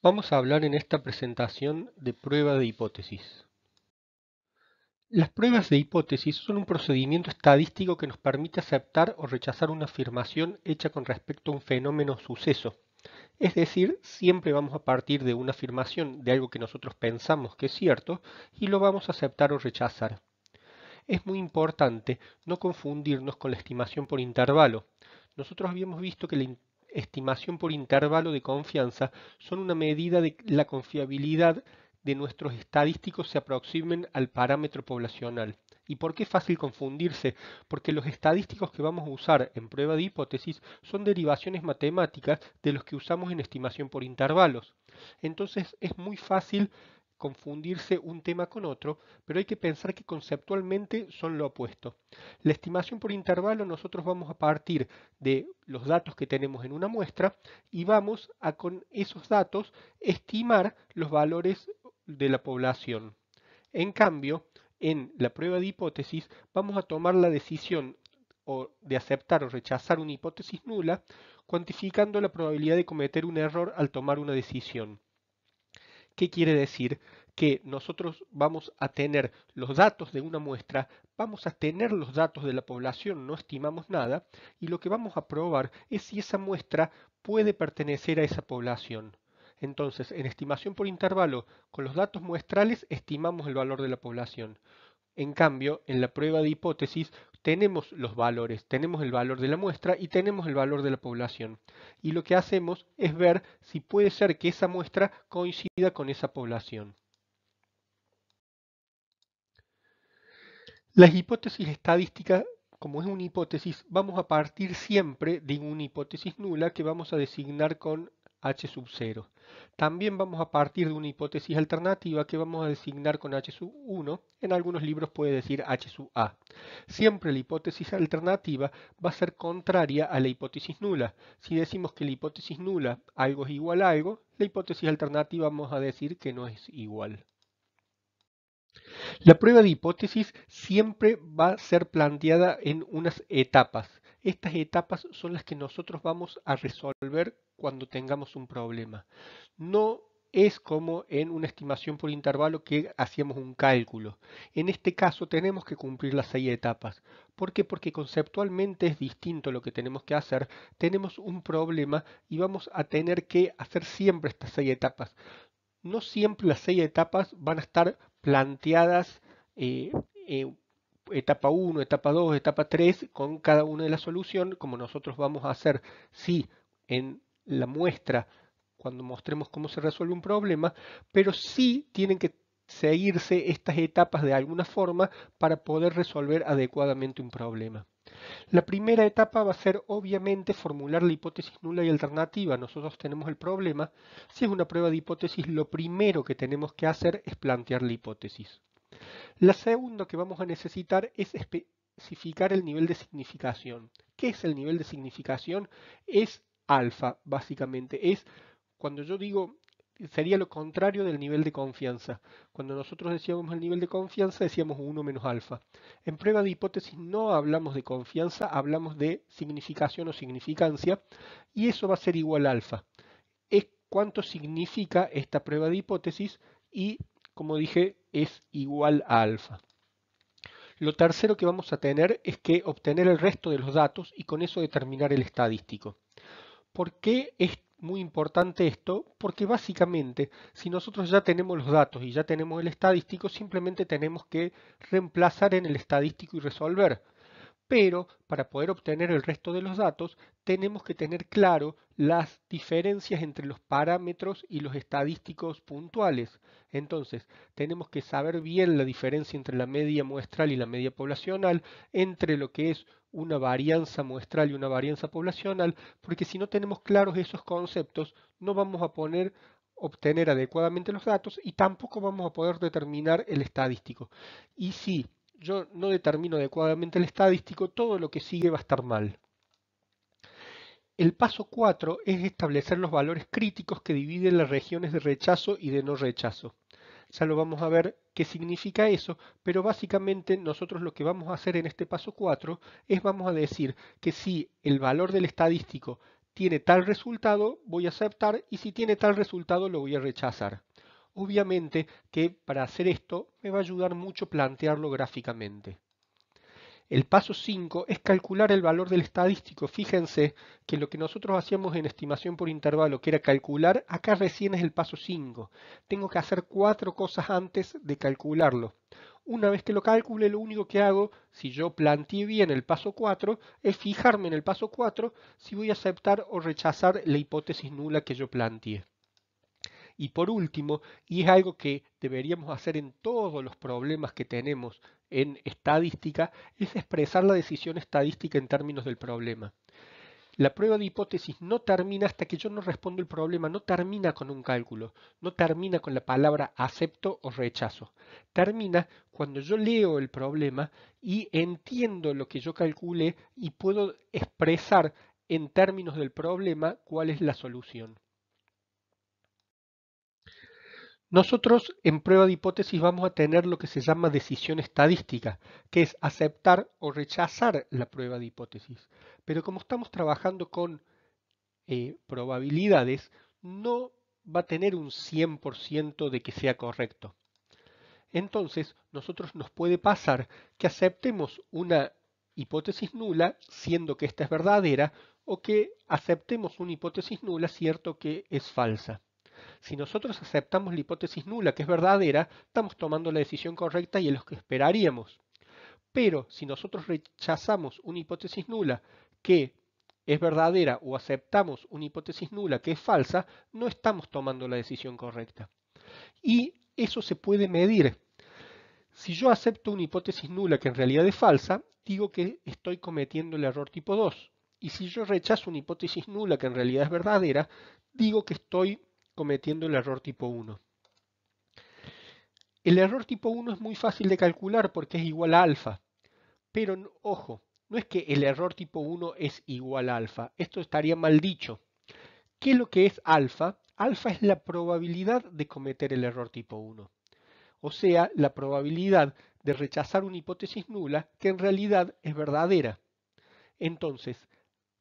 Vamos a hablar en esta presentación de prueba de hipótesis. Las pruebas de hipótesis son un procedimiento estadístico que nos permite aceptar o rechazar una afirmación hecha con respecto a un fenómeno o suceso. Es decir, siempre vamos a partir de una afirmación de algo que nosotros pensamos que es cierto y lo vamos a aceptar o rechazar. Es muy importante no confundirnos con la estimación por intervalo. Nosotros habíamos visto que la estimación por intervalo de confianza son una medida de la confiabilidad de nuestros estadísticos se aproximen al parámetro poblacional. ¿Y por qué es fácil confundirse? Porque los estadísticos que vamos a usar en prueba de hipótesis son derivaciones matemáticas de los que usamos en estimación por intervalos. Entonces es muy fácil confundirse un tema con otro, pero hay que pensar que conceptualmente son lo opuesto. La estimación por intervalo nosotros vamos a partir de los datos que tenemos en una muestra y vamos a con esos datos estimar los valores de la población. En cambio, en la prueba de hipótesis vamos a tomar la decisión o de aceptar o rechazar una hipótesis nula, cuantificando la probabilidad de cometer un error al tomar una decisión. ¿Qué quiere decir? Que nosotros vamos a tener los datos de una muestra, vamos a tener los datos de la población, no estimamos nada, y lo que vamos a probar es si esa muestra puede pertenecer a esa población. Entonces, en estimación por intervalo, con los datos muestrales estimamos el valor de la población. En cambio, en la prueba de hipótesis, tenemos los valores, tenemos el valor de la muestra y tenemos el valor de la población. Y lo que hacemos es ver si puede ser que esa muestra coincida con esa población. Las hipótesis estadísticas, como es una hipótesis, vamos a partir siempre de una hipótesis nula que vamos a designar con h sub 0. También vamos a partir de una hipótesis alternativa que vamos a designar con h sub 1, en algunos libros puede decir h sub a. Siempre la hipótesis alternativa va a ser contraria a la hipótesis nula. Si decimos que la hipótesis nula algo es igual a algo, la hipótesis alternativa vamos a decir que no es igual. La prueba de hipótesis siempre va a ser planteada en unas etapas. Estas etapas son las que nosotros vamos a resolver cuando tengamos un problema. No es como en una estimación por intervalo que hacíamos un cálculo. En este caso tenemos que cumplir las seis etapas. ¿Por qué? Porque conceptualmente es distinto lo que tenemos que hacer. Tenemos un problema y vamos a tener que hacer siempre estas seis etapas. No siempre las seis etapas van a estar planteadas en eh, eh, etapa 1, etapa 2, etapa 3 con cada una de la solución, como nosotros vamos a hacer si en la muestra cuando mostremos cómo se resuelve un problema, pero sí tienen que seguirse estas etapas de alguna forma para poder resolver adecuadamente un problema. La primera etapa va a ser obviamente formular la hipótesis nula y alternativa. Nosotros tenemos el problema. Si es una prueba de hipótesis, lo primero que tenemos que hacer es plantear la hipótesis. La segunda que vamos a necesitar es especificar el nivel de significación. ¿Qué es el nivel de significación? Es alfa, básicamente. Es cuando yo digo, sería lo contrario del nivel de confianza. Cuando nosotros decíamos el nivel de confianza, decíamos 1 menos alfa. En prueba de hipótesis no hablamos de confianza, hablamos de significación o significancia, y eso va a ser igual a alfa. Es cuánto significa esta prueba de hipótesis y, como dije, es igual a alfa. Lo tercero que vamos a tener es que obtener el resto de los datos y con eso determinar el estadístico. ¿Por qué es muy importante esto? Porque básicamente, si nosotros ya tenemos los datos y ya tenemos el estadístico, simplemente tenemos que reemplazar en el estadístico y resolver pero para poder obtener el resto de los datos tenemos que tener claro las diferencias entre los parámetros y los estadísticos puntuales. Entonces, tenemos que saber bien la diferencia entre la media muestral y la media poblacional, entre lo que es una varianza muestral y una varianza poblacional, porque si no tenemos claros esos conceptos, no vamos a poder obtener adecuadamente los datos y tampoco vamos a poder determinar el estadístico. Y si yo no determino adecuadamente el estadístico, todo lo que sigue va a estar mal. El paso 4 es establecer los valores críticos que dividen las regiones de rechazo y de no rechazo. Ya lo vamos a ver qué significa eso, pero básicamente nosotros lo que vamos a hacer en este paso 4 es vamos a decir que si el valor del estadístico tiene tal resultado, voy a aceptar y si tiene tal resultado, lo voy a rechazar. Obviamente que para hacer esto me va a ayudar mucho plantearlo gráficamente. El paso 5 es calcular el valor del estadístico. Fíjense que lo que nosotros hacíamos en estimación por intervalo, que era calcular, acá recién es el paso 5. Tengo que hacer cuatro cosas antes de calcularlo. Una vez que lo calcule, lo único que hago, si yo planteé bien el paso 4, es fijarme en el paso 4 si voy a aceptar o rechazar la hipótesis nula que yo planteé. Y por último, y es algo que deberíamos hacer en todos los problemas que tenemos en estadística, es expresar la decisión estadística en términos del problema. La prueba de hipótesis no termina hasta que yo no respondo el problema, no termina con un cálculo, no termina con la palabra acepto o rechazo. Termina cuando yo leo el problema y entiendo lo que yo calculé y puedo expresar en términos del problema cuál es la solución. Nosotros en prueba de hipótesis vamos a tener lo que se llama decisión estadística, que es aceptar o rechazar la prueba de hipótesis. Pero como estamos trabajando con eh, probabilidades, no va a tener un 100% de que sea correcto. Entonces, nosotros nos puede pasar que aceptemos una hipótesis nula, siendo que esta es verdadera, o que aceptemos una hipótesis nula, cierto que es falsa. Si nosotros aceptamos la hipótesis nula, que es verdadera, estamos tomando la decisión correcta y en lo que esperaríamos. Pero si nosotros rechazamos una hipótesis nula que es verdadera o aceptamos una hipótesis nula que es falsa, no estamos tomando la decisión correcta. Y eso se puede medir. Si yo acepto una hipótesis nula que en realidad es falsa, digo que estoy cometiendo el error tipo 2. Y si yo rechazo una hipótesis nula que en realidad es verdadera, digo que estoy cometiendo el error tipo 1. El error tipo 1 es muy fácil de calcular porque es igual a alfa. Pero ojo, no es que el error tipo 1 es igual a alfa. Esto estaría mal dicho. ¿Qué es lo que es alfa? Alfa es la probabilidad de cometer el error tipo 1. O sea, la probabilidad de rechazar una hipótesis nula que en realidad es verdadera. Entonces,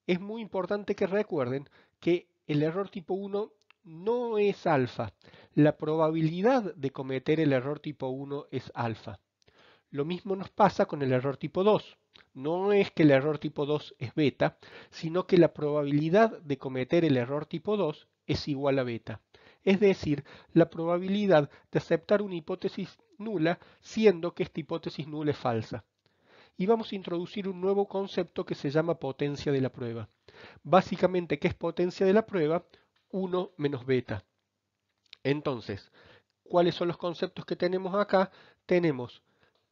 es muy importante que recuerden que el error tipo 1 no es alfa. La probabilidad de cometer el error tipo 1 es alfa. Lo mismo nos pasa con el error tipo 2. No es que el error tipo 2 es beta, sino que la probabilidad de cometer el error tipo 2 es igual a beta. Es decir, la probabilidad de aceptar una hipótesis nula siendo que esta hipótesis nula es falsa. Y vamos a introducir un nuevo concepto que se llama potencia de la prueba. Básicamente, ¿qué es potencia de la prueba? 1 menos beta. Entonces, ¿cuáles son los conceptos que tenemos acá? Tenemos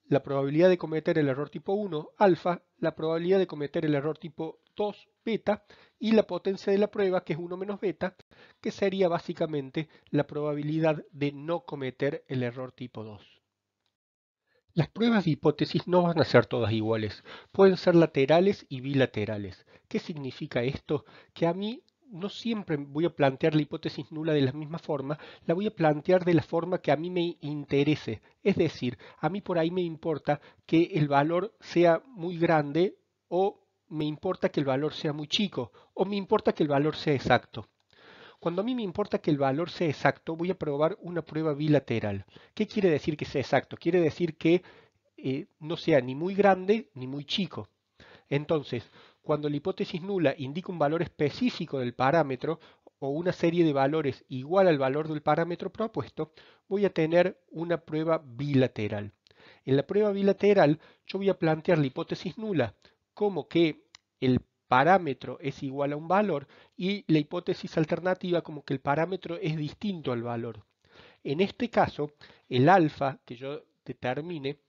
la probabilidad de cometer el error tipo 1, alfa, la probabilidad de cometer el error tipo 2, beta, y la potencia de la prueba, que es 1 menos beta, que sería básicamente la probabilidad de no cometer el error tipo 2. Las pruebas de hipótesis no van a ser todas iguales, pueden ser laterales y bilaterales. ¿Qué significa esto? Que a mí no siempre voy a plantear la hipótesis nula de la misma forma, la voy a plantear de la forma que a mí me interese. Es decir, a mí por ahí me importa que el valor sea muy grande o me importa que el valor sea muy chico o me importa que el valor sea exacto. Cuando a mí me importa que el valor sea exacto, voy a probar una prueba bilateral. ¿Qué quiere decir que sea exacto? Quiere decir que eh, no sea ni muy grande ni muy chico. Entonces, cuando la hipótesis nula indica un valor específico del parámetro o una serie de valores igual al valor del parámetro propuesto, voy a tener una prueba bilateral. En la prueba bilateral yo voy a plantear la hipótesis nula como que el parámetro es igual a un valor y la hipótesis alternativa como que el parámetro es distinto al valor. En este caso, el alfa que yo determine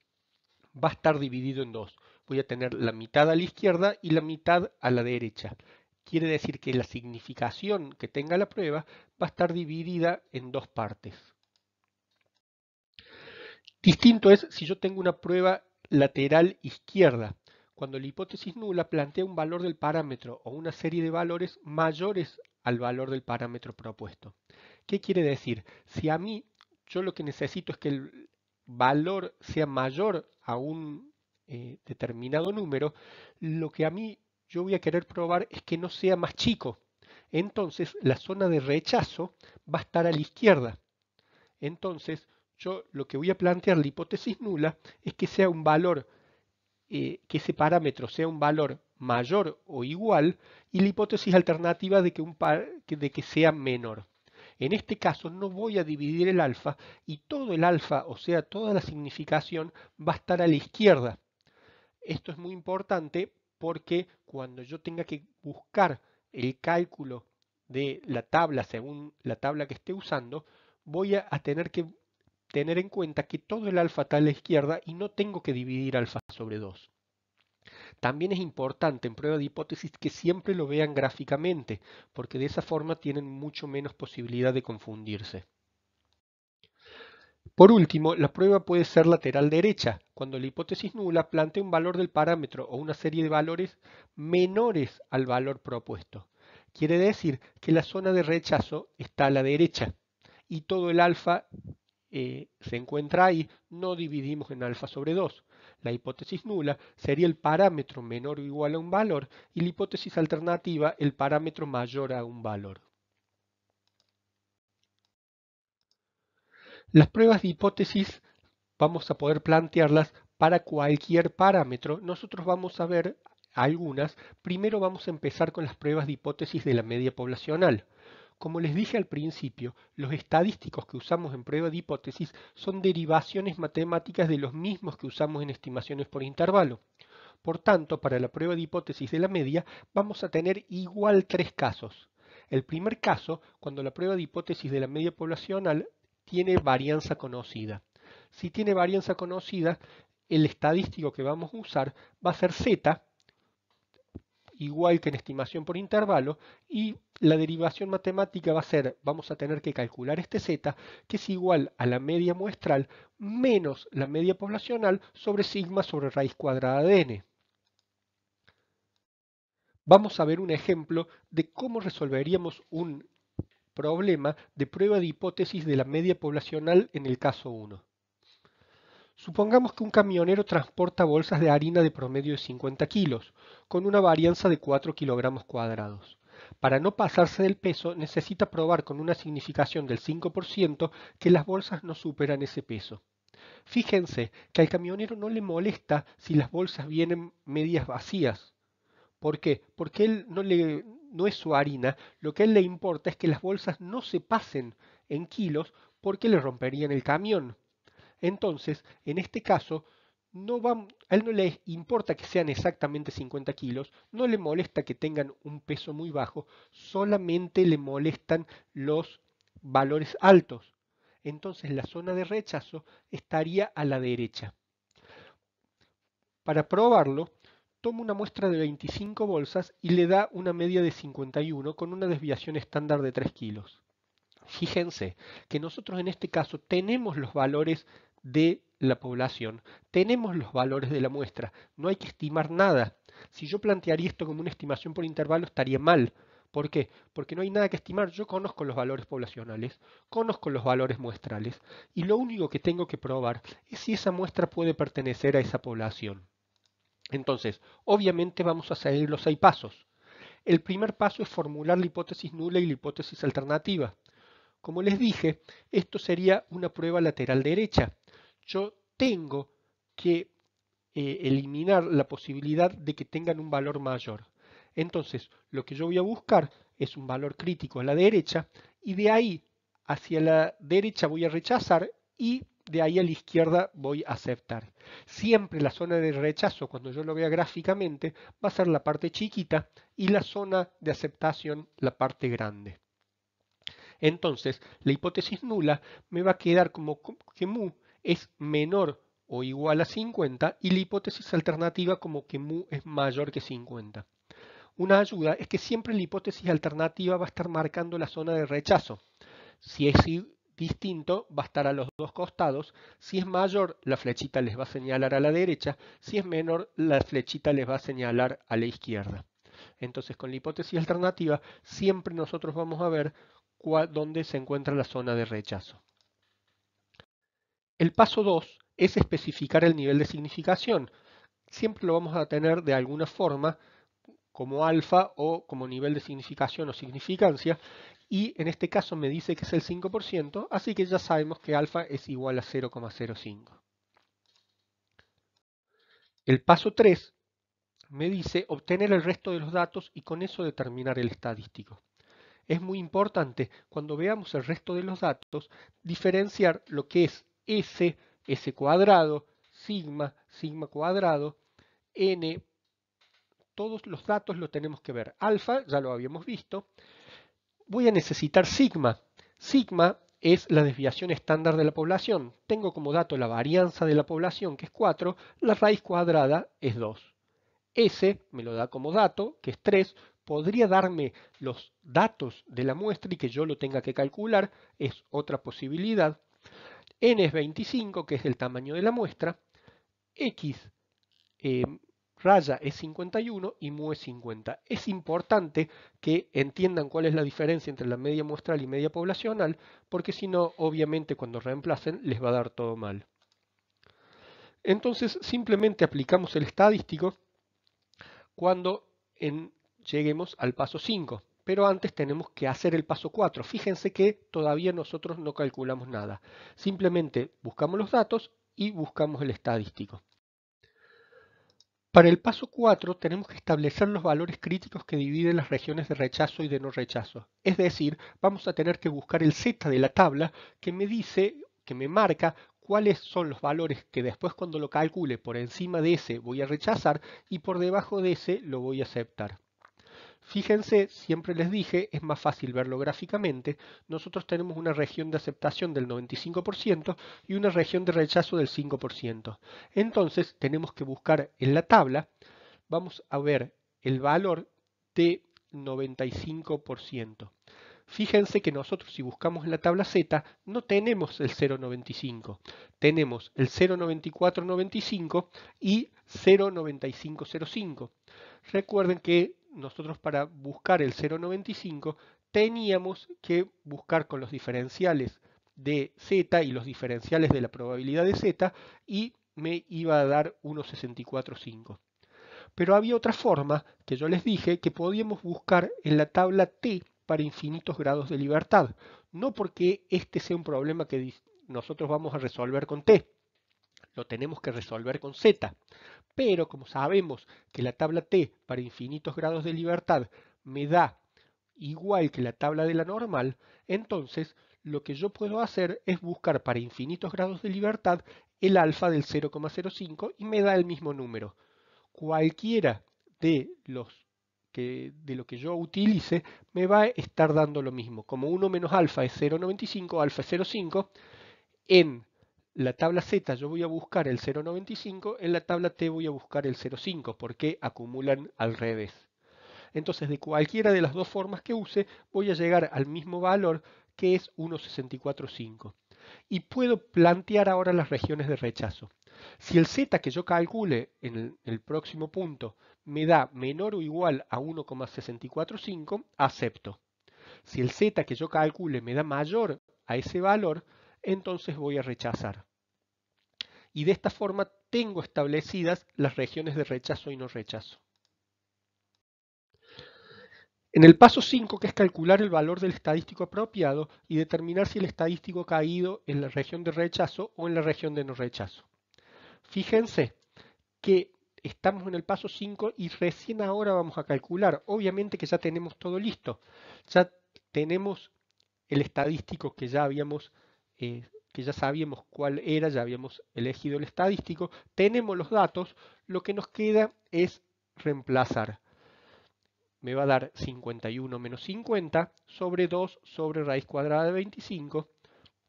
va a estar dividido en dos voy a tener la mitad a la izquierda y la mitad a la derecha. Quiere decir que la significación que tenga la prueba va a estar dividida en dos partes. Distinto es si yo tengo una prueba lateral izquierda, cuando la hipótesis nula plantea un valor del parámetro o una serie de valores mayores al valor del parámetro propuesto. ¿Qué quiere decir? Si a mí yo lo que necesito es que el valor sea mayor a un eh, determinado número, lo que a mí yo voy a querer probar es que no sea más chico. Entonces la zona de rechazo va a estar a la izquierda. Entonces yo lo que voy a plantear, la hipótesis nula, es que sea un valor, eh, que ese parámetro sea un valor mayor o igual y la hipótesis alternativa de que, un par, de que sea menor. En este caso no voy a dividir el alfa y todo el alfa, o sea, toda la significación, va a estar a la izquierda. Esto es muy importante porque cuando yo tenga que buscar el cálculo de la tabla según la tabla que esté usando, voy a, tener que tener en cuenta que todo el alfa está a la izquierda y no tengo que dividir alfa sobre 2. También es importante en prueba de hipótesis que siempre lo vean gráficamente, porque de esa forma tienen mucho menos posibilidad de confundirse. Por último, la prueba puede ser lateral derecha, cuando la hipótesis nula plantea un valor del parámetro o una serie de valores menores al valor propuesto. Quiere decir que la zona de rechazo está a la derecha y todo el alfa eh, se encuentra ahí, no dividimos en alfa sobre 2. La hipótesis nula sería el parámetro menor o igual a un valor y la hipótesis alternativa el parámetro mayor a un valor. Las pruebas de hipótesis vamos a poder plantearlas para cualquier parámetro. Nosotros vamos a ver algunas. Primero vamos a empezar con las pruebas de hipótesis de la media poblacional. Como les dije al principio, los estadísticos que usamos en prueba de hipótesis son derivaciones matemáticas de los mismos que usamos en estimaciones por intervalo. Por tanto, para la prueba de hipótesis de la media vamos a tener igual tres casos. El primer caso, cuando la prueba de hipótesis de la media poblacional tiene varianza conocida. Si tiene varianza conocida, el estadístico que vamos a usar va a ser z, igual que en estimación por intervalo, y la derivación matemática va a ser, vamos a tener que calcular este z, que es igual a la media muestral menos la media poblacional sobre sigma sobre raíz cuadrada de n. Vamos a ver un ejemplo de cómo resolveríamos un Problema de prueba de hipótesis de la media poblacional en el caso 1. Supongamos que un camionero transporta bolsas de harina de promedio de 50 kilos, con una varianza de 4 kilogramos cuadrados. Para no pasarse del peso, necesita probar con una significación del 5% que las bolsas no superan ese peso. Fíjense que al camionero no le molesta si las bolsas vienen medias vacías. ¿Por qué? Porque él no le, no es su harina, lo que a él le importa es que las bolsas no se pasen en kilos porque le romperían el camión. Entonces, en este caso, no a él no le importa que sean exactamente 50 kilos, no le molesta que tengan un peso muy bajo, solamente le molestan los valores altos. Entonces la zona de rechazo estaría a la derecha. Para probarlo, toma una muestra de 25 bolsas y le da una media de 51 con una desviación estándar de 3 kilos. Fíjense que nosotros en este caso tenemos los valores de la población, tenemos los valores de la muestra, no hay que estimar nada. Si yo plantearía esto como una estimación por intervalo estaría mal. ¿Por qué? Porque no hay nada que estimar, yo conozco los valores poblacionales, conozco los valores muestrales y lo único que tengo que probar es si esa muestra puede pertenecer a esa población. Entonces, obviamente vamos a seguir los seis pasos. El primer paso es formular la hipótesis nula y la hipótesis alternativa. Como les dije, esto sería una prueba lateral derecha. Yo tengo que eh, eliminar la posibilidad de que tengan un valor mayor. Entonces, lo que yo voy a buscar es un valor crítico a la derecha y de ahí hacia la derecha voy a rechazar y de ahí a la izquierda voy a aceptar. Siempre la zona de rechazo, cuando yo lo vea gráficamente, va a ser la parte chiquita y la zona de aceptación la parte grande. Entonces, la hipótesis nula me va a quedar como que mu es menor o igual a 50 y la hipótesis alternativa como que mu es mayor que 50. Una ayuda es que siempre la hipótesis alternativa va a estar marcando la zona de rechazo. Si es distinto va a estar a los dos costados. Si es mayor, la flechita les va a señalar a la derecha. Si es menor, la flechita les va a señalar a la izquierda. Entonces, con la hipótesis alternativa, siempre nosotros vamos a ver dónde se encuentra la zona de rechazo. El paso 2 es especificar el nivel de significación. Siempre lo vamos a tener de alguna forma como alfa o como nivel de significación o significancia y en este caso me dice que es el 5%, así que ya sabemos que alfa es igual a 0,05. El paso 3 me dice obtener el resto de los datos y con eso determinar el estadístico. Es muy importante cuando veamos el resto de los datos diferenciar lo que es S, S cuadrado, sigma, sigma cuadrado, n, todos los datos lo tenemos que ver. Alfa ya lo habíamos visto, voy a necesitar sigma. Sigma es la desviación estándar de la población. Tengo como dato la varianza de la población, que es 4, la raíz cuadrada es 2. S me lo da como dato, que es 3, podría darme los datos de la muestra y que yo lo tenga que calcular, es otra posibilidad. N es 25, que es el tamaño de la muestra. X eh, raya es 51 y mu es 50. Es importante que entiendan cuál es la diferencia entre la media muestral y media poblacional, porque si no, obviamente cuando reemplacen les va a dar todo mal. Entonces simplemente aplicamos el estadístico cuando lleguemos al paso 5. Pero antes tenemos que hacer el paso 4. Fíjense que todavía nosotros no calculamos nada. Simplemente buscamos los datos y buscamos el estadístico. Para el paso 4 tenemos que establecer los valores críticos que dividen las regiones de rechazo y de no rechazo. Es decir, vamos a tener que buscar el Z de la tabla que me dice, que me marca cuáles son los valores que después cuando lo calcule por encima de ese voy a rechazar y por debajo de ese lo voy a aceptar. Fíjense, siempre les dije, es más fácil verlo gráficamente, nosotros tenemos una región de aceptación del 95% y una región de rechazo del 5%. Entonces tenemos que buscar en la tabla, vamos a ver el valor de 95%. Fíjense que nosotros si buscamos en la tabla Z no tenemos el 0,95, tenemos el 0,9495 y 0,9505. Recuerden que nosotros para buscar el 0,95 teníamos que buscar con los diferenciales de z y los diferenciales de la probabilidad de z y me iba a dar 1,645. Pero había otra forma que yo les dije que podíamos buscar en la tabla t para infinitos grados de libertad. No porque este sea un problema que nosotros vamos a resolver con t, lo tenemos que resolver con z. Pero como sabemos que la tabla t para infinitos grados de libertad me da igual que la tabla de la normal, entonces lo que yo puedo hacer es buscar para infinitos grados de libertad el alfa del 0,05 y me da el mismo número. Cualquiera de los que, de lo que yo utilice me va a estar dando lo mismo. Como 1 menos alfa es 0,95, alfa es 0,5, en la tabla Z yo voy a buscar el 0,95, en la tabla T voy a buscar el 0,5 porque acumulan al revés. Entonces de cualquiera de las dos formas que use voy a llegar al mismo valor que es 1,645. Y puedo plantear ahora las regiones de rechazo. Si el Z que yo calcule en el, próximo punto me da menor o igual a 1,645, acepto. Si el Z que yo calcule me da mayor a ese valor, entonces voy a rechazar. Y de esta forma tengo establecidas las regiones de rechazo y no rechazo. En el paso 5, que es calcular el valor del estadístico apropiado y determinar si el estadístico ha caído en la región de rechazo o en la región de no rechazo. Fíjense que estamos en el paso 5 y recién ahora vamos a calcular. Obviamente que ya tenemos todo listo. Ya tenemos el estadístico que ya habíamos eh, que ya sabíamos cuál era, ya habíamos elegido el estadístico, tenemos los datos, lo que nos queda es reemplazar. Me va a dar 51 menos 50 sobre 2 sobre raíz cuadrada de 25,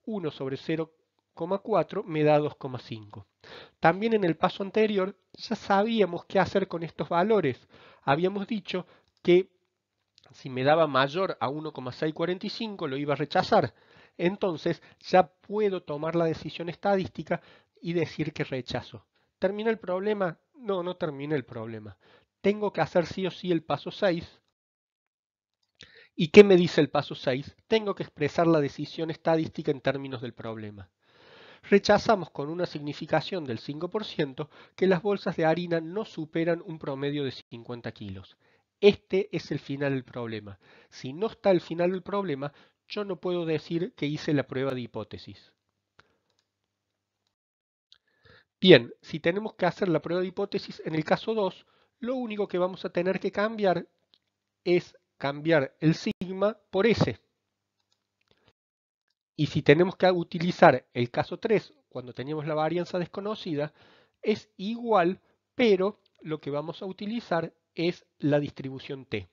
1 sobre 0,4 me da 2,5. También en el paso anterior ya sabíamos qué hacer con estos valores. Habíamos dicho que si me daba mayor a 1,645 lo iba a rechazar entonces ya puedo tomar la decisión estadística y decir que rechazo. ¿Termina el problema? No, no termina el problema. Tengo que hacer sí o sí el paso 6. ¿Y qué me dice el paso 6? Tengo que expresar la decisión estadística en términos del problema. Rechazamos con una significación del 5% que las bolsas de harina no superan un promedio de 50 kilos. Este es el final del problema. Si no está el final del problema, yo no puedo decir que hice la prueba de hipótesis. Bien, si tenemos que hacer la prueba de hipótesis en el caso 2, lo único que vamos a tener que cambiar es cambiar el sigma por S. Y si tenemos que utilizar el caso 3, cuando tenemos la varianza desconocida, es igual, pero lo que vamos a utilizar es la distribución T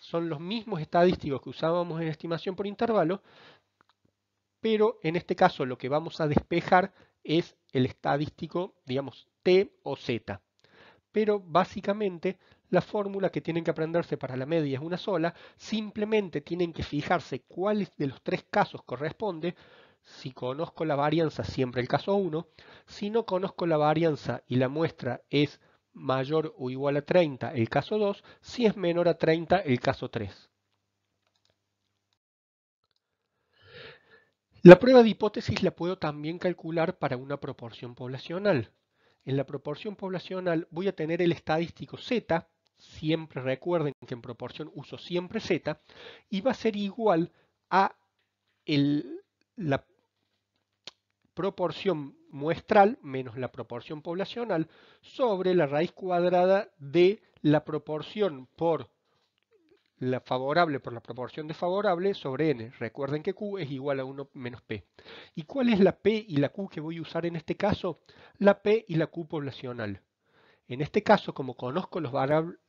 son los mismos estadísticos que usábamos en estimación por intervalo, pero en este caso lo que vamos a despejar es el estadístico, digamos, T o Z. Pero básicamente la fórmula que tienen que aprenderse para la media es una sola, simplemente tienen que fijarse cuál de los tres casos corresponde. Si conozco la varianza, siempre el caso 1. Si no conozco la varianza y la muestra es mayor o igual a 30 el caso 2, si es menor a 30 el caso 3. La prueba de hipótesis la puedo también calcular para una proporción poblacional. En la proporción poblacional voy a tener el estadístico Z, siempre recuerden que en proporción uso siempre Z, y va a ser igual a la proporción muestral menos la proporción poblacional sobre la raíz cuadrada de la proporción por la favorable por la proporción desfavorable sobre n. Recuerden que q es igual a 1 menos p. ¿Y cuál es la p y la q que voy a usar en este caso? La p y la q poblacional. En este caso, como conozco los,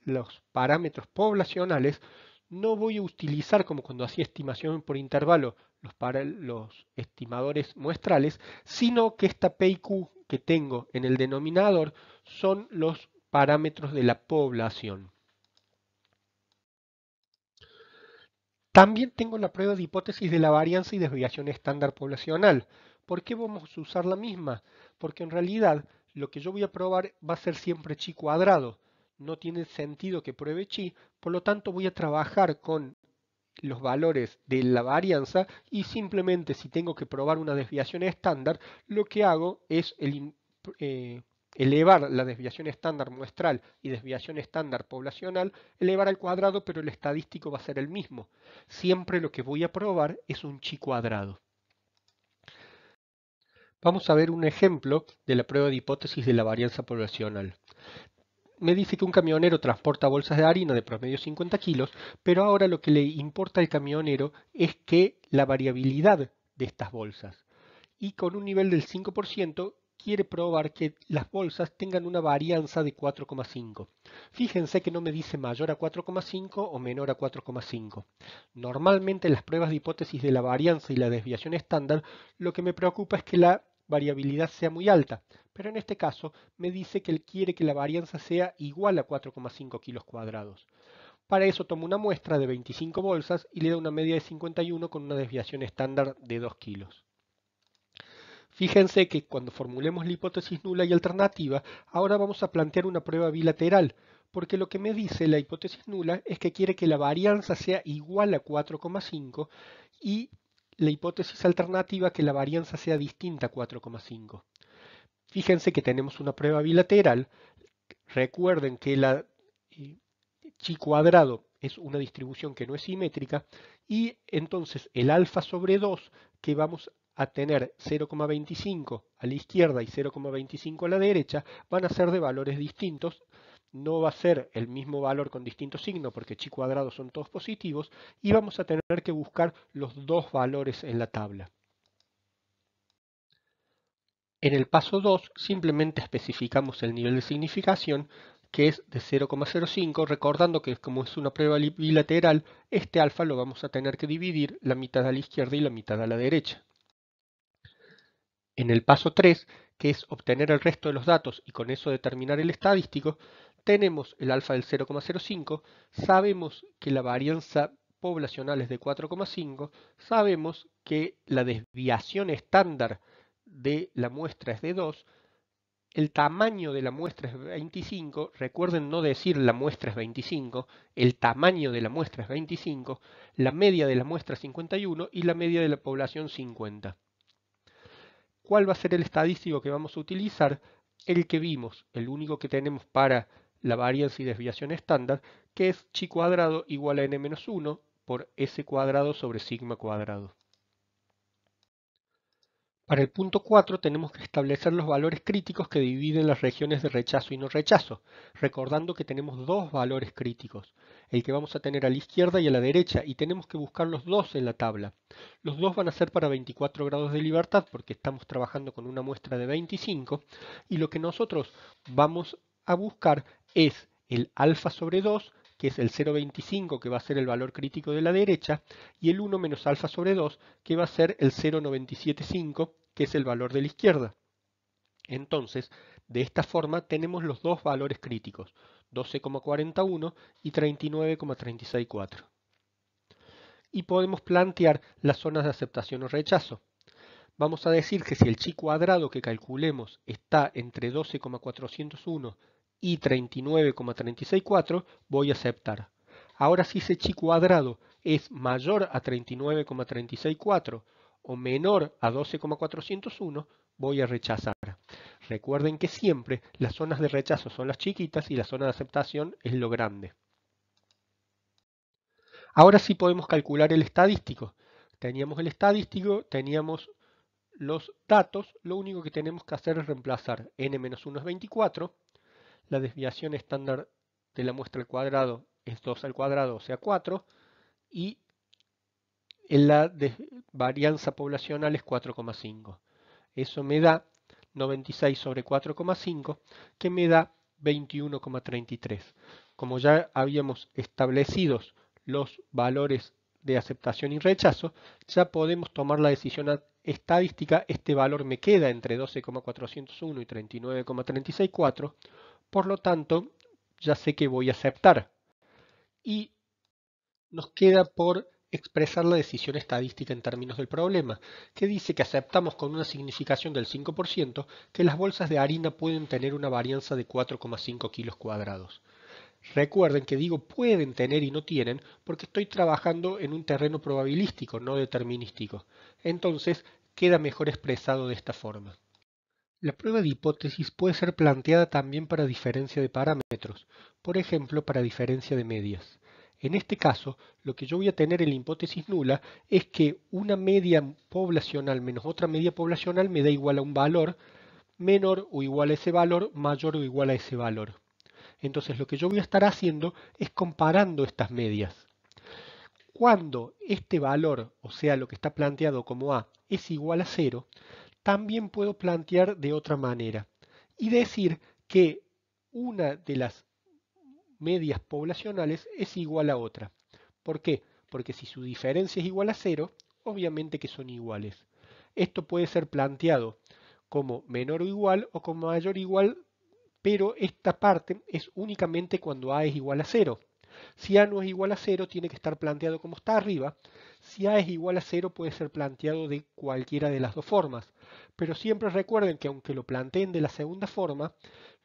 los parámetros poblacionales, no voy a utilizar, como cuando hacía estimación por intervalo, los, para, los estimadores muestrales, sino que esta P y Q que tengo en el denominador son los parámetros de la población. También tengo la prueba de hipótesis de la varianza y desviación estándar poblacional. ¿Por qué vamos a usar la misma? Porque en realidad lo que yo voy a probar va a ser siempre chi cuadrado no tiene sentido que pruebe chi, por lo tanto voy a trabajar con los valores de la varianza y simplemente si tengo que probar una desviación estándar, lo que hago es eh, elevar la desviación estándar muestral y desviación estándar poblacional, elevar al cuadrado, pero el estadístico va a ser el mismo. Siempre lo que voy a probar es un chi cuadrado. Vamos a ver un ejemplo de la prueba de hipótesis de la varianza poblacional me dice que un camionero transporta bolsas de harina de promedio 50 kilos, pero ahora lo que le importa al camionero es que la variabilidad de estas bolsas. Y con un nivel del 5% quiere probar que las bolsas tengan una varianza de 4,5. Fíjense que no me dice mayor a 4,5 o menor a 4,5. Normalmente en las pruebas de hipótesis de la varianza y la desviación estándar, lo que me preocupa es que la variabilidad sea muy alta pero en este caso me dice que él quiere que la varianza sea igual a 4,5 kilos cuadrados. Para eso tomo una muestra de 25 bolsas y le da una media de 51 con una desviación estándar de 2 kilos. Fíjense que cuando formulemos la hipótesis nula y alternativa, ahora vamos a plantear una prueba bilateral, porque lo que me dice la hipótesis nula es que quiere que la varianza sea igual a 4,5 y la hipótesis alternativa que la varianza sea distinta a 4,5. Fíjense que tenemos una prueba bilateral. Recuerden que la eh, chi cuadrado es una distribución que no es simétrica y entonces el alfa sobre 2 que vamos a tener 0,25 a la izquierda y 0,25 a la derecha van a ser de valores distintos. No va a ser el mismo valor con distinto signo porque chi cuadrado son todos positivos y vamos a tener que buscar los dos valores en la tabla. En el paso 2 simplemente especificamos el nivel de significación que es de 0,05, recordando que como es una prueba bilateral, este alfa lo vamos a tener que dividir la mitad a la izquierda y la mitad a la derecha. En el paso 3, que es obtener el resto de los datos y con eso determinar el estadístico, tenemos el alfa del 0,05, sabemos que la varianza poblacional es de 4,5, sabemos que la desviación estándar de la muestra es de 2, el tamaño de la muestra es 25, recuerden no decir la muestra es 25, el tamaño de la muestra es 25, la media de la muestra es 51 y la media de la población 50. ¿Cuál va a ser el estadístico que vamos a utilizar? El que vimos, el único que tenemos para la varianza y desviación estándar, que es chi cuadrado igual a n menos 1 por s cuadrado sobre sigma cuadrado. Para el punto 4 tenemos que establecer los valores críticos que dividen las regiones de rechazo y no rechazo, recordando que tenemos dos valores críticos, el que vamos a tener a la izquierda y a la derecha, y tenemos que buscar los dos en la tabla. Los dos van a ser para 24 grados de libertad porque estamos trabajando con una muestra de 25, y lo que nosotros vamos a buscar es el alfa sobre 2, que es el 0,25 que va a ser el valor crítico de la derecha, y el 1 menos alfa sobre 2 que va a ser el 0,975 que es el valor de la izquierda. Entonces, de esta forma tenemos los dos valores críticos, 12,41 y 39,364. Y podemos plantear las zonas de aceptación o rechazo. Vamos a decir que si el chi cuadrado que calculemos está entre 12,401 y 39,364, voy a aceptar. Ahora si ese chi cuadrado es mayor a 39,364 o menor a 12,401, voy a rechazar. Recuerden que siempre las zonas de rechazo son las chiquitas y la zona de aceptación es lo grande. Ahora sí podemos calcular el estadístico. Teníamos el estadístico, teníamos los datos, lo único que tenemos que hacer es reemplazar n-1 es 24, la desviación estándar de la muestra al cuadrado es 2 al cuadrado, o sea 4, y en la de varianza poblacional es 4,5. Eso me da 96 sobre 4,5, que me da 21,33. Como ya habíamos establecido los valores de aceptación y rechazo, ya podemos tomar la decisión estadística. Este valor me queda entre 12,401 y 39,364. Por lo tanto, ya sé que voy a aceptar. Y nos queda por expresar la decisión estadística en términos del problema, que dice que aceptamos con una significación del 5% que las bolsas de harina pueden tener una varianza de 4,5 kilos cuadrados. Recuerden que digo pueden tener y no tienen porque estoy trabajando en un terreno probabilístico, no determinístico. Entonces, queda mejor expresado de esta forma. La prueba de hipótesis puede ser planteada también para diferencia de parámetros, por ejemplo, para diferencia de medias. En este caso, lo que yo voy a tener en la hipótesis nula es que una media poblacional menos otra media poblacional me da igual a un valor menor o igual a ese valor, mayor o igual a ese valor. Entonces lo que yo voy a estar haciendo es comparando estas medias. Cuando este valor, o sea, lo que está planteado como A, es igual a cero, también puedo plantear de otra manera y decir que una de las medias poblacionales es igual a otra. ¿Por qué? Porque si su diferencia es igual a cero, obviamente que son iguales. Esto puede ser planteado como menor o igual o como mayor o igual, pero esta parte es únicamente cuando a es igual a cero. Si A no es igual a 0, tiene que estar planteado como está arriba. Si A es igual a 0, puede ser planteado de cualquiera de las dos formas. Pero siempre recuerden que aunque lo planteen de la segunda forma,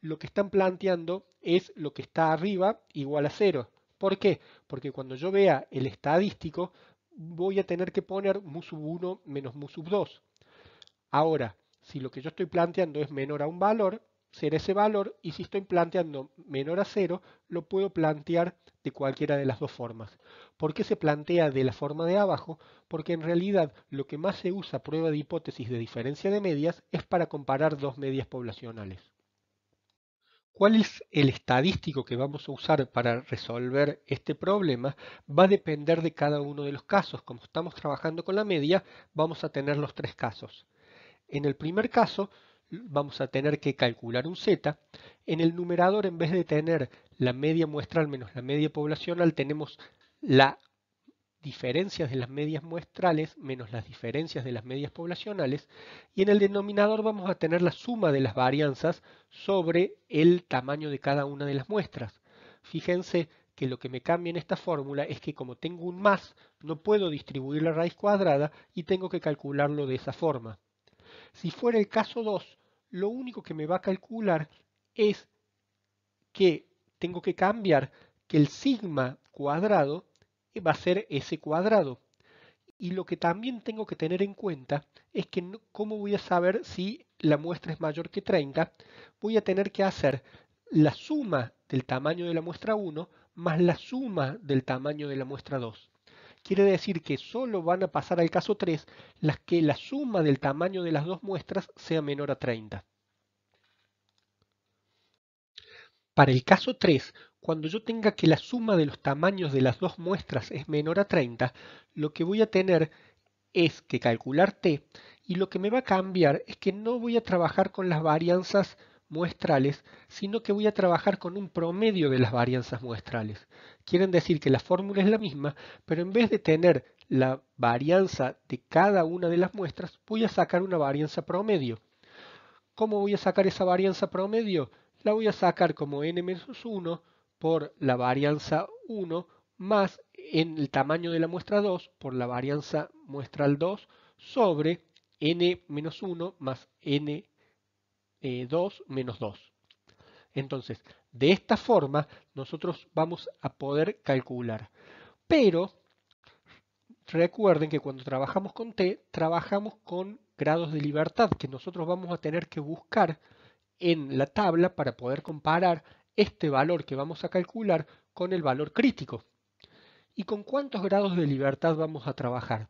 lo que están planteando es lo que está arriba igual a 0. ¿Por qué? Porque cuando yo vea el estadístico, voy a tener que poner mu sub 1 menos mu sub 2. Ahora, si lo que yo estoy planteando es menor a un valor, ser ese valor y si estoy planteando menor a cero lo puedo plantear de cualquiera de las dos formas. ¿Por qué se plantea de la forma de abajo? Porque en realidad lo que más se usa prueba de hipótesis de diferencia de medias es para comparar dos medias poblacionales. ¿Cuál es el estadístico que vamos a usar para resolver este problema? Va a depender de cada uno de los casos. Como estamos trabajando con la media, vamos a tener los tres casos. En el primer caso, vamos a tener que calcular un z. En el numerador, en vez de tener la media muestral menos la media poblacional, tenemos la diferencias de las medias muestrales menos las diferencias de las medias poblacionales y en el denominador vamos a tener la suma de las varianzas sobre el tamaño de cada una de las muestras. Fíjense que lo que me cambia en esta fórmula es que como tengo un más, no puedo distribuir la raíz cuadrada y tengo que calcularlo de esa forma. Si fuera el caso 2, lo único que me va a calcular es que tengo que cambiar que el sigma cuadrado va a ser ese cuadrado. Y lo que también tengo que tener en cuenta es que como cómo voy a saber si la muestra es mayor que 30, voy a tener que hacer la suma del tamaño de la muestra 1 más la suma del tamaño de la muestra 2. Quiere decir que solo van a pasar al caso 3 las que la suma del tamaño de las dos muestras sea menor a 30. Para el caso 3, cuando yo tenga que la suma de los tamaños de las dos muestras es menor a 30, lo que voy a tener es que calcular t y lo que me va a cambiar es que no voy a trabajar con las varianzas muestrales, sino que voy a trabajar con un promedio de las varianzas muestrales. Quieren decir que la fórmula es la misma, pero en vez de tener la varianza de cada una de las muestras, voy a sacar una varianza promedio. ¿Cómo voy a sacar esa varianza promedio? La voy a sacar como n-1 por la varianza 1 más en el tamaño de la muestra 2 por la varianza muestral 2 sobre n-1 más n 2 eh, menos 2. Entonces, de esta forma nosotros vamos a poder calcular. Pero recuerden que cuando trabajamos con t, trabajamos con grados de libertad que nosotros vamos a tener que buscar en la tabla para poder comparar este valor que vamos a calcular con el valor crítico y con cuántos grados de libertad vamos a trabajar.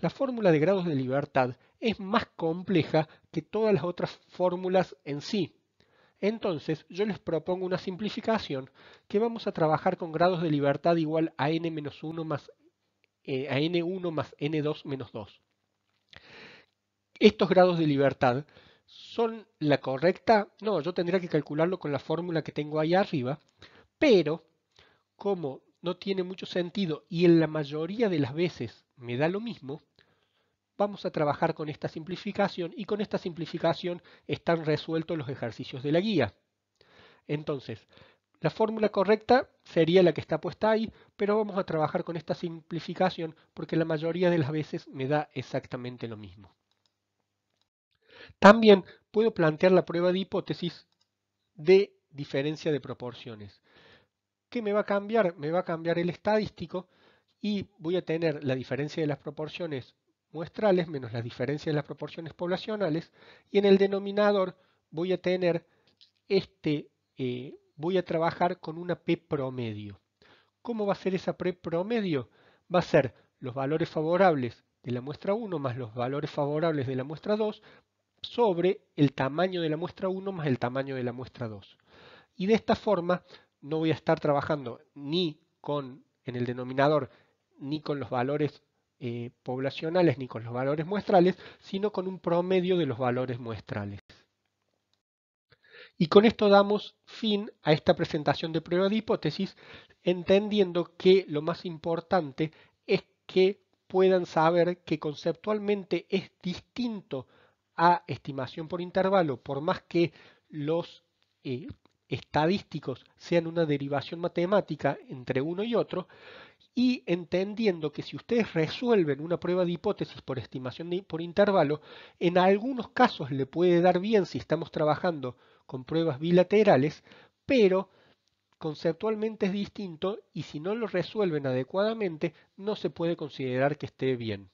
La fórmula de grados de libertad es más compleja que todas las otras fórmulas en sí. Entonces yo les propongo una simplificación que vamos a trabajar con grados de libertad igual a n-1 más eh, a n1 más n2 menos 2. Estos grados de libertad son la correcta, no, yo tendría que calcularlo con la fórmula que tengo ahí arriba, pero como no tiene mucho sentido y en la mayoría de las veces me da lo mismo, vamos a trabajar con esta simplificación y con esta simplificación están resueltos los ejercicios de la guía. Entonces, la fórmula correcta sería la que está puesta ahí, pero vamos a trabajar con esta simplificación porque la mayoría de las veces me da exactamente lo mismo. También puedo plantear la prueba de hipótesis de diferencia de proporciones. ¿Qué me va a cambiar? Me va a cambiar el estadístico y voy a tener la diferencia de las proporciones muestrales menos la diferencia de las proporciones poblacionales y en el denominador voy a tener este, eh, voy a trabajar con una P promedio. ¿Cómo va a ser esa P promedio? Va a ser los valores favorables de la muestra 1 más los valores favorables de la muestra 2 sobre el tamaño de la muestra 1 más el tamaño de la muestra 2. Y de esta forma no voy a estar trabajando ni con, en el denominador, ni con los valores eh, poblacionales, ni con los valores muestrales, sino con un promedio de los valores muestrales. Y con esto damos fin a esta presentación de prueba de hipótesis, entendiendo que lo más importante es que puedan saber que conceptualmente es distinto a estimación por intervalo, por más que los eh, estadísticos sean una derivación matemática entre uno y otro, y entendiendo que si ustedes resuelven una prueba de hipótesis por estimación por intervalo, en algunos casos le puede dar bien si estamos trabajando con pruebas bilaterales, pero conceptualmente es distinto y si no lo resuelven adecuadamente no se puede considerar que esté bien.